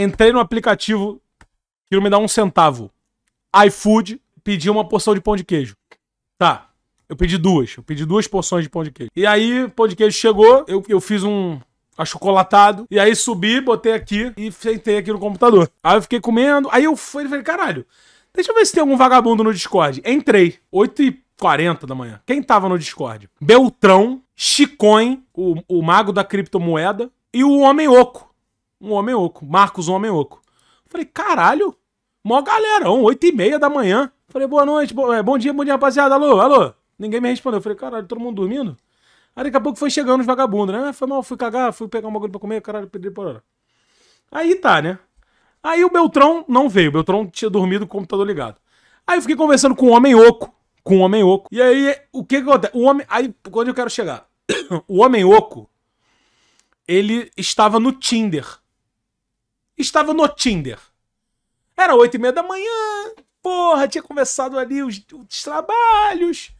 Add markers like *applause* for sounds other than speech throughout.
entrei no aplicativo que não me dá um centavo. iFood, pedi uma porção de pão de queijo. Tá. Eu pedi duas. Eu pedi duas porções de pão de queijo. E aí, pão de queijo chegou, eu, eu fiz um achocolatado. E aí subi, botei aqui e sentei aqui no computador. Aí eu fiquei comendo. Aí eu fui e falei, caralho, deixa eu ver se tem algum vagabundo no Discord. Entrei. 8 e 40 da manhã. Quem tava no Discord? Beltrão, Chicoin, o, o mago da criptomoeda, e o Homem Oco um homem oco. Marcos, um homem oco. Falei, caralho, mó galerão, oito e meia da manhã. Falei, boa noite, bo eh, bom dia, bom dia, rapaziada. Alô, alô. Ninguém me respondeu. Falei, caralho, todo mundo dormindo? Aí daqui a pouco foi chegando os vagabundos, né? Ah, foi mal, fui cagar, fui pegar um bagulho pra comer, caralho, perdi por hora. Aí tá, né? Aí o Beltrão não veio. O Beltrão tinha dormido com o computador ligado. Aí eu fiquei conversando com um homem oco. Com um homem oco. E aí, o que que acontece? O homem... Aí, quando eu quero chegar? *coughs* o homem oco, ele estava no Tinder estava no Tinder. Era oito e meia da manhã, porra, tinha conversado ali os, os trabalhos.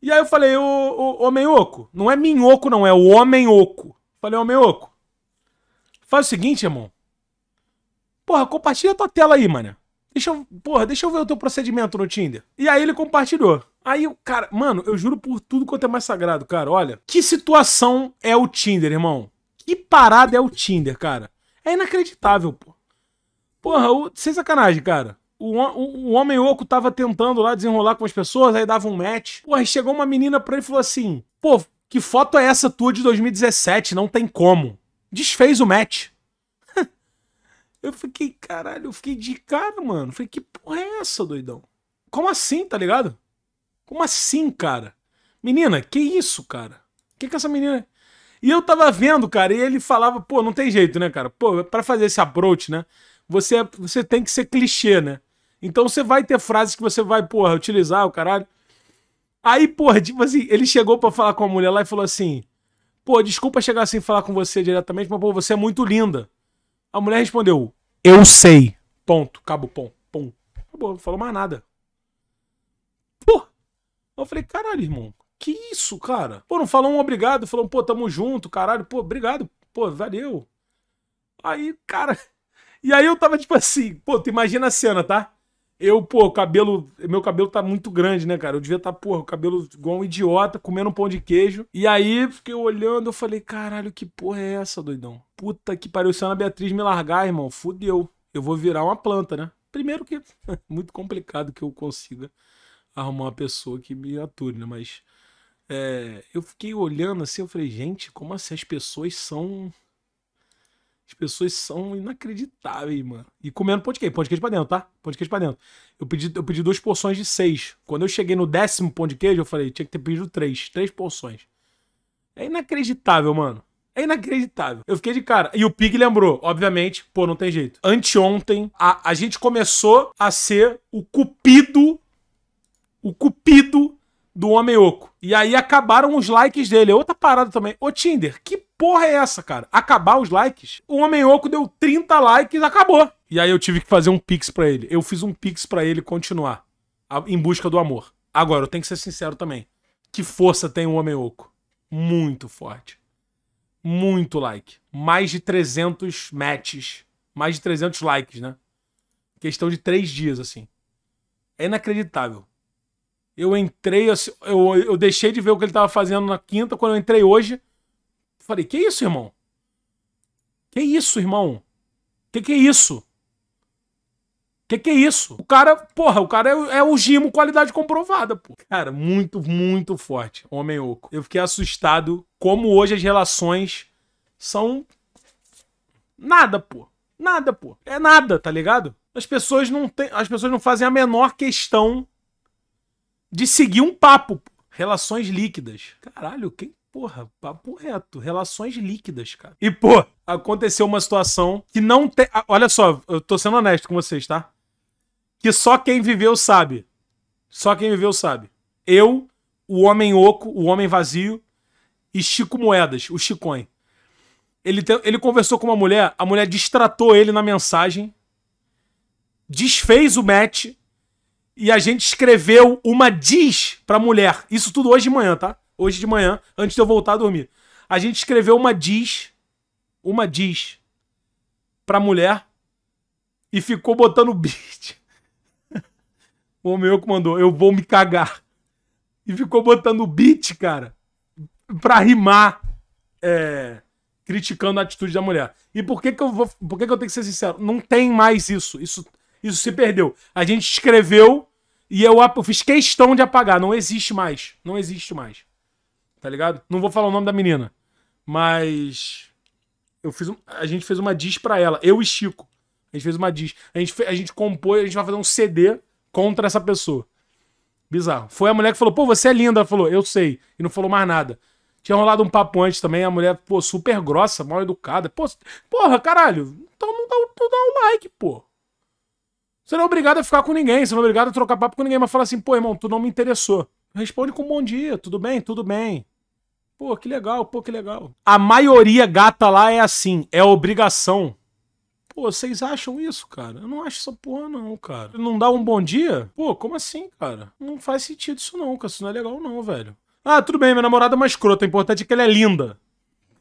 E aí eu falei, ô, homem oco, não é minhoco não, é o homem oco. Falei, homem oco, faz o seguinte, irmão. Porra, compartilha a tua tela aí, mano. Deixa eu, porra, deixa eu ver o teu procedimento no Tinder. E aí ele compartilhou. Aí o cara, mano, eu juro por tudo quanto é mais sagrado, cara. Olha, que situação é o Tinder, irmão? Que parada é o Tinder, cara? É inacreditável, pô. Porra, o... sem sacanagem, cara. O, o, o, homem oco tava tentando lá desenrolar com as pessoas, aí dava um match. Porra, aí chegou uma menina pra ele e falou assim: Pô, que foto é essa tua de 2017? Não tem como. Desfez o match. *laughs* eu fiquei, caralho, eu fiquei de cara, mano. Falei, que porra é essa, doidão? Como assim, tá ligado? Como assim, cara? Menina, que isso, cara? Que que essa menina. E eu tava vendo, cara, e ele falava, pô, não tem jeito, né, cara? Pô, para fazer esse approach, né? Você, é, você tem que ser clichê, né? Então você vai ter frases que você vai, porra, utilizar o caralho. Aí, porra, tipo assim, ele chegou para falar com a mulher lá e falou assim: Pô, desculpa chegar assim e falar com você diretamente, mas, pô, você é muito linda. A mulher respondeu: Eu sei. Ponto. Cabo pom. Pom. Acabou, não falou mais nada. Pô! Eu falei: Caralho, irmão. Que isso, cara? Pô, não falou um obrigado, falou pô, tamo junto, caralho, pô, obrigado, pô, valeu. Aí, cara. *laughs* E aí eu tava tipo assim, pô, tu imagina a cena, tá? Eu, pô, cabelo. Meu cabelo tá muito grande, né, cara? Eu devia tá, porra, o cabelo igual um idiota, comendo um pão de queijo. E aí fiquei olhando, eu falei, caralho, que porra é essa, doidão? Puta que pariu, se a Ana Beatriz me largar, irmão, fudeu. Eu vou virar uma planta, né? Primeiro que *laughs* é muito complicado que eu consiga arrumar uma pessoa que me ature, né? Mas é, eu fiquei olhando assim, eu falei, gente, como assim as pessoas são. As pessoas são inacreditáveis, mano. E comendo de queijo de queijo pra dentro, tá? de queijo pra dentro. Eu pedi, eu pedi duas porções de seis. Quando eu cheguei no décimo pão de queijo, eu falei, tinha que ter pedido três. Três porções. É inacreditável, mano. É inacreditável. Eu fiquei de cara. E o Pig lembrou, obviamente, pô, não tem jeito. Anteontem, a, a gente começou a ser o cupido, o cupido do Homem Oco. E aí acabaram os likes dele. É outra parada também. Ô, Tinder, que porra é essa, cara? Acabar os likes? O Homem Oco deu 30 likes, acabou. E aí eu tive que fazer um pix para ele. Eu fiz um pix para ele continuar em busca do amor. Agora, eu tenho que ser sincero também. Que força tem o Homem Oco? Muito forte. Muito like. Mais de 300 matches. Mais de 300 likes, né? Questão de três dias, assim. É inacreditável. Eu entrei, assim, eu, eu deixei de ver o que ele estava fazendo na quinta. Quando eu entrei hoje, falei: Que isso, irmão? Que isso, irmão? Que que é isso? Que que é isso? O cara, porra, o cara é, é o Gimo qualidade comprovada, pô. Cara, muito, muito forte. Homem oco. Eu fiquei assustado como hoje as relações são nada, pô. Nada, pô. É nada, tá ligado? As pessoas não têm, as pessoas não fazem a menor questão de seguir um papo. Relações líquidas. Caralho, quem Porra, papo reto. Relações líquidas, cara. E, pô, aconteceu uma situação que não tem. Ah, olha só, eu tô sendo honesto com vocês, tá? Que só quem viveu sabe. Só quem viveu sabe. Eu, o homem oco, o homem vazio e Chico Moedas, o Chicoin. Ele, te... ele conversou com uma mulher, a mulher distratou ele na mensagem, desfez o match e a gente escreveu uma diz pra mulher. Isso tudo hoje de manhã, tá? Hoje de manhã, antes de eu voltar a dormir. A gente escreveu uma diz, uma diz pra mulher e ficou botando beat. *laughs* o homem comandou que mandou, eu vou me cagar. E ficou botando beat, cara, pra rimar, é, criticando a atitude da mulher. E por que que eu vou, por que que eu tenho que ser sincero? Não tem mais isso. Isso isso se perdeu. A gente escreveu e eu, eu fiz questão de apagar. Não existe mais. Não existe mais. Tá ligado? Não vou falar o nome da menina. Mas. Eu fiz um, a gente fez uma diz pra ela. Eu e Chico. A gente fez uma diz. A gente, a gente compôs, a gente vai fazer um CD contra essa pessoa. Bizarro. Foi a mulher que falou, pô, você é linda. Ela falou, eu sei. E não falou mais nada. Tinha rolado um papo antes também, a mulher, pô, super grossa, mal educada. Pô, porra, caralho, então não dá, não dá um like, pô. Você não é obrigado a ficar com ninguém, você não é obrigado a trocar papo com ninguém, mas fala assim, pô, irmão, tu não me interessou. Responde com bom dia, tudo bem, tudo bem. Pô, que legal, pô, que legal. A maioria gata lá é assim, é obrigação. Pô, vocês acham isso, cara? Eu não acho essa porra, não, cara. Não dá um bom dia? Pô, como assim, cara? Não faz sentido isso, não, cara. Isso não é legal, não, velho. Ah, tudo bem, minha namorada é uma escrota. O importante é que ela é linda.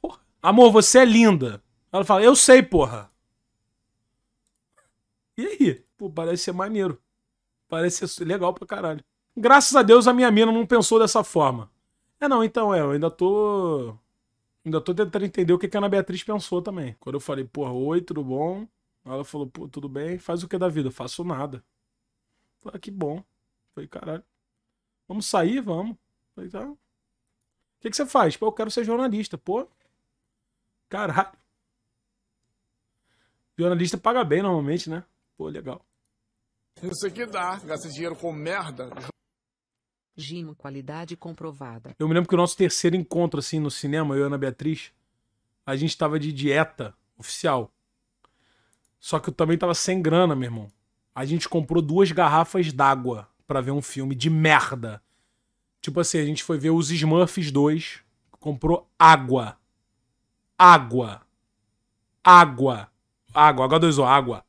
Porra. Amor, você é linda. Ela fala, eu sei, porra. E aí? pô, parece ser maneiro. Parece ser legal pra caralho. Graças a Deus a minha mina não pensou dessa forma. É, não, então, é, eu ainda tô. Ainda tô tentando entender o que, que a Ana Beatriz pensou também. Quando eu falei, porra, oi, tudo bom? Ela falou, pô, tudo bem? Faz o que da vida? Eu faço nada. falei, ah, que bom. falei, caralho. Vamos sair? Vamos. falei, tá. O que, que você faz? Pô, eu quero ser jornalista. Pô, caralho. Jornalista paga bem normalmente, né? pô, legal. Isso aqui dá, gastar dinheiro com merda. Gino, qualidade comprovada. Eu me lembro que o nosso terceiro encontro, assim, no cinema, eu e Ana Beatriz, a gente tava de dieta oficial. Só que eu também tava sem grana, meu irmão. A gente comprou duas garrafas d'água para ver um filme de merda. Tipo assim, a gente foi ver os Smurfs 2, comprou água. Água. Água. Água, H2O, água.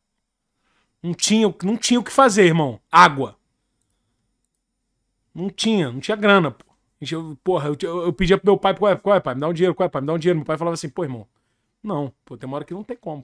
Não tinha, não tinha o que fazer, irmão. Água. Não tinha, não tinha grana, pô. Eu, porra, eu, eu, pedia pro meu pai, qual é, qual é, pai? Me dá um dinheiro, qual é, pai? Me dá um dinheiro. Meu pai falava assim, pô, irmão, não, pô, tem uma hora que não tem como.